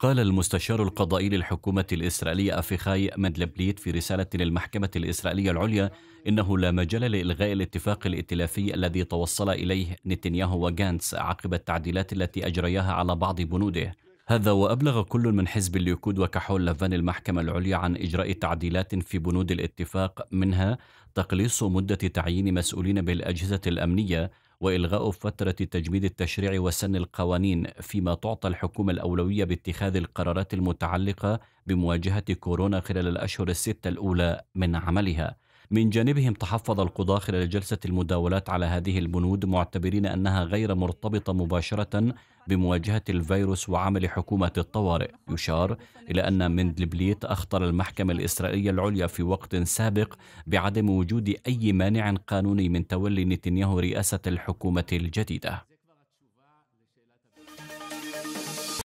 قال المستشار القضائي للحكومة الإسرائيلية أفيخاي مندلبليت في رسالة للمحكمة الإسرائيلية العليا إنه لا مجال لإلغاء الاتفاق الائتلافي الذي توصل إليه نتنياهو وغانتس عقب التعديلات التي أجرياها على بعض بنوده هذا وأبلغ كل من حزب الليكود وكحول لافان المحكمة العليا عن إجراء تعديلات في بنود الاتفاق منها تقليص مدة تعيين مسؤولين بالأجهزة الأمنية وإلغاء فترة تجميد التشريع وسن القوانين فيما تعطى الحكومة الأولوية باتخاذ القرارات المتعلقة بمواجهة كورونا خلال الأشهر الستة الأولى من عملها من جانبهم تحفظ القضاة خلال جلسة المداولات على هذه البنود معتبرين أنها غير مرتبطة مباشرة بمواجهة الفيروس وعمل حكومة الطوارئ يشار إلى أن مندلبليت أخطر المحكمة الإسرائيلية العليا في وقت سابق بعدم وجود أي مانع قانوني من تولي نتنياهو رئاسة الحكومة الجديدة